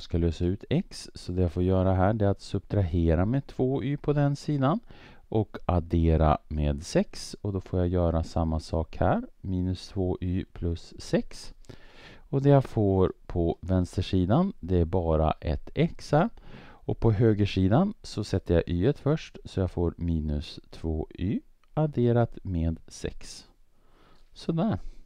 jag ska lösa ut x. Så det jag får göra här är att subtrahera med 2y på den sidan och addera med 6 och då får jag göra samma sak här. Minus 2y plus 6. Och det jag får på vänstersidan det är bara ett x här. Och på högersidan så sätter jag y först så jag får minus 2y adderat med 6. Sådär.